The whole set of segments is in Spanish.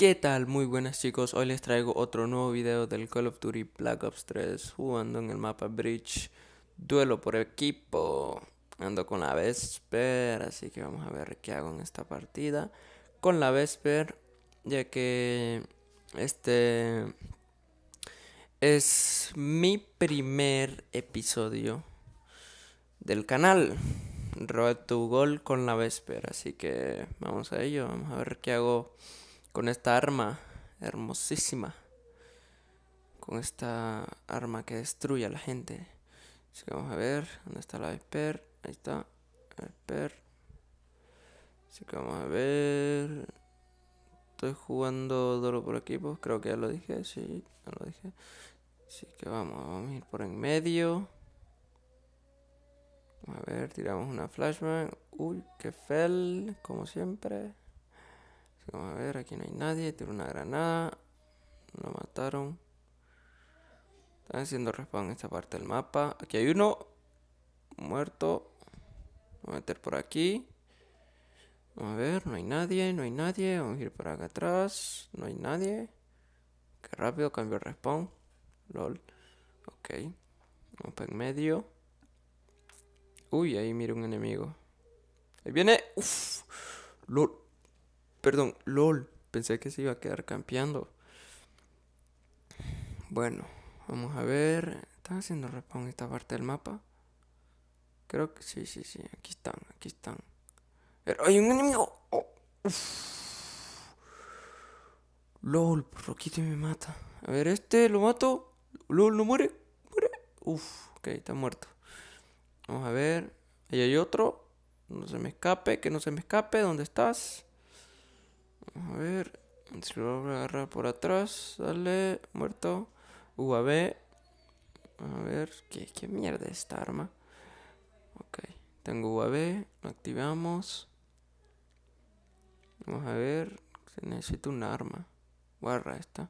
¿Qué tal? Muy buenas chicos, hoy les traigo otro nuevo video del Call of Duty Black Ops 3 jugando en el mapa Bridge, duelo por equipo, ando con la Vesper, así que vamos a ver qué hago en esta partida con la Vesper, ya que este es mi primer episodio del canal, Road to gol con la Vesper, así que vamos a ello, vamos a ver qué hago con esta arma hermosísima. Con esta arma que destruye a la gente. Así que vamos a ver. ¿Dónde está la Viper? Ahí está. Viper. Así que vamos a ver. Estoy jugando Dolo por equipos. Pues creo que ya lo dije. Sí, ya lo dije. Así que vamos, vamos a ir por en medio. a ver, tiramos una flashbang. Uy, qué fel, como siempre. Vamos a ver, aquí no hay nadie. Tiro una granada. Lo mataron. Están haciendo respawn en esta parte del mapa. Aquí hay uno. Muerto. Vamos a meter por aquí. Vamos a ver, no hay nadie, no hay nadie. Vamos a ir por acá atrás. No hay nadie. Qué rápido, cambio el respawn. LOL. Ok. Vamos para en medio. Uy, ahí mira un enemigo. Ahí viene. Uf. LOL. Perdón, LOL. Pensé que se iba a quedar campeando. Bueno, vamos a ver. ¿Están haciendo respawn esta parte del mapa? Creo que sí, sí, sí. Aquí están, aquí están. Pero hay un enemigo. Oh, LOL, por me mata. A ver, este lo mato. LOL no muere. Muere. Uf, ok, está muerto. Vamos a ver. Ahí hay otro. No se me escape, que no se me escape. ¿Dónde estás? A ver. Si lo voy por atrás. Dale, muerto. UAB. A ver, ¿qué, qué mierda es esta arma? Ok, tengo UAB. Lo activamos. Vamos a ver. Necesito un arma. Guarra esta.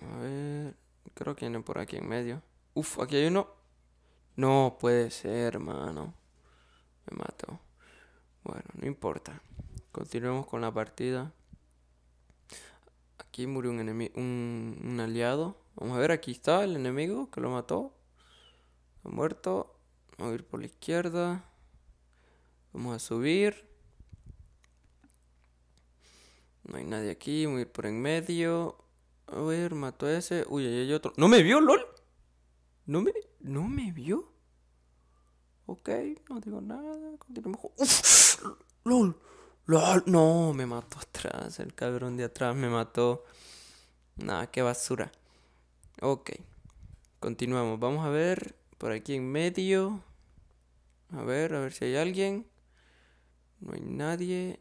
A ver. Creo que viene por aquí en medio. Uf, aquí hay uno. No puede ser, hermano. Me mato. Bueno, no importa. Continuemos con la partida. Aquí murió un, un, un aliado. Vamos a ver, aquí está el enemigo que lo mató. Ha muerto. Vamos a ir por la izquierda. Vamos a subir. No hay nadie aquí. Vamos a ir por en medio. A ver, mató a ese. Uy, ahí hay otro. ¡No me vio, LOL! ¿No me, no me vio? Ok, no digo nada. Continuemos. ¡Uf! ¡LOL! no, me mató atrás, el cabrón de atrás me mató. Nada, qué basura. Ok, continuamos. Vamos a ver por aquí en medio. A ver, a ver si hay alguien. No hay nadie.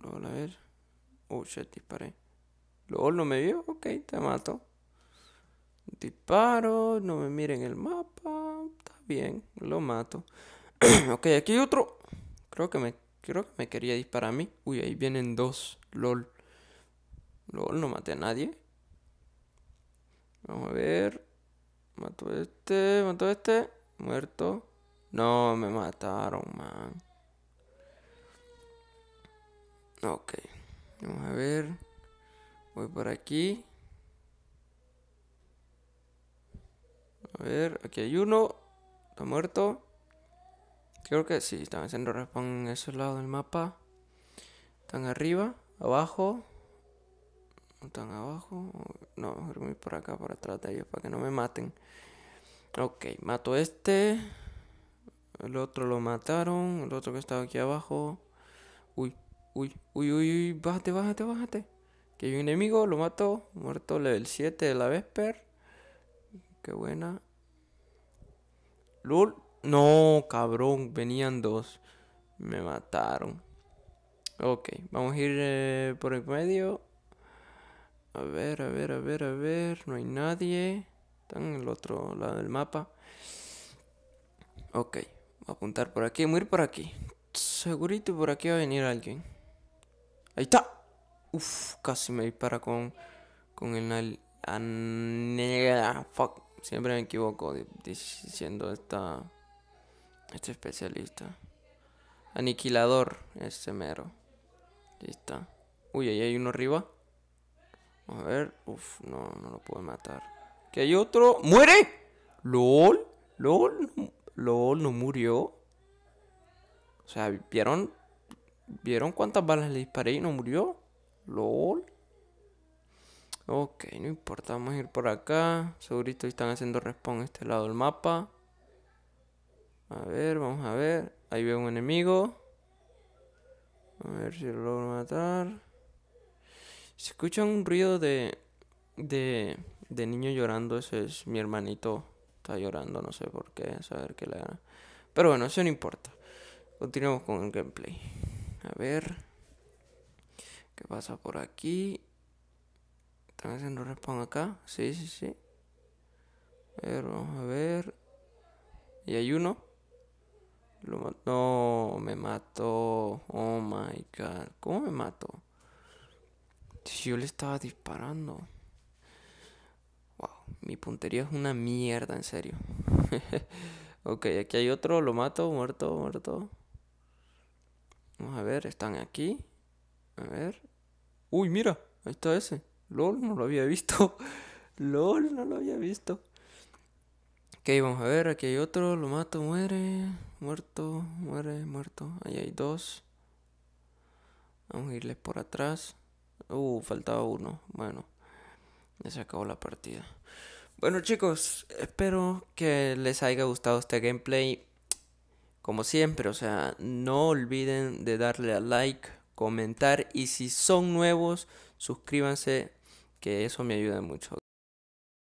No, a ver. Oh, shit, disparé. LOL, no me vio. Ok, te mato. Disparo, no me miren el mapa. Está bien, lo mato. ok, aquí hay otro. Creo que me Creo que me quería disparar a mí. Uy, ahí vienen dos. LOL. LOL, no maté a nadie. Vamos a ver. Mato a este, mato a este. Muerto. No, me mataron, man. Ok. Vamos a ver. Voy por aquí. A ver, aquí hay uno. Está muerto. Creo que sí, están haciendo respawn en ese lado del mapa. Están arriba, abajo. Están abajo. No, voy por acá, por atrás de ellos, para que no me maten. Ok, mato este. El otro lo mataron. El otro que estaba aquí abajo. Uy, uy, uy, uy, uy. Bájate, bájate, bájate. Que hay un enemigo, lo mato. Muerto level 7 de la Vesper. Qué buena. Lul no, cabrón, venían dos. Me mataron. Ok, vamos a ir eh, por el medio. A ver, a ver, a ver, a ver. No hay nadie. Están en el otro lado del mapa. Ok, voy a apuntar por aquí. Voy a ir por aquí. Segurito por aquí va a venir alguien. Ahí está. Uf, casi me dispara con, con el... Fuck. Siempre me equivoco diciendo esta... Este especialista. Aniquilador, este mero. Listo. Uy, ahí hay uno arriba. A ver. uff, no, no lo puedo matar. Que hay otro. ¡Muere! ¡Lol! ¡Lol! ¡Lol! No murió. O sea, ¿vieron? ¿Vieron cuántas balas le disparé y no murió? ¡Lol! Ok, no importa. Vamos a ir por acá. Segurito están haciendo respawn este lado del mapa. A ver, vamos a ver. Ahí veo un enemigo. A ver si lo logro matar. Se escucha un ruido de, de, niño llorando. Ese es mi hermanito. Está llorando, no sé por qué. Saber qué le Pero bueno, eso no importa. Continuamos con el gameplay. A ver. ¿Qué pasa por aquí? ¿Están haciendo respawn acá? Sí, sí, sí. A ver, vamos a ver. Y hay uno. Lo mató. No, me mató. Oh my god. ¿Cómo me mató? Si yo le estaba disparando. Wow, mi puntería es una mierda, en serio. ok, aquí hay otro. Lo mato, muerto, muerto. Vamos a ver, están aquí. A ver. Uy, mira, ahí está ese. LOL, no lo había visto. LOL, no lo había visto. Ok, vamos a ver, aquí hay otro, lo mato, muere muerto, muere, muerto. Ahí hay dos. Vamos a irles por atrás. Uh, faltaba uno. Bueno, ya se acabó la partida. Bueno chicos, espero que les haya gustado este gameplay. Como siempre, o sea, no olviden de darle a like, comentar y si son nuevos, suscríbanse, que eso me ayuda mucho.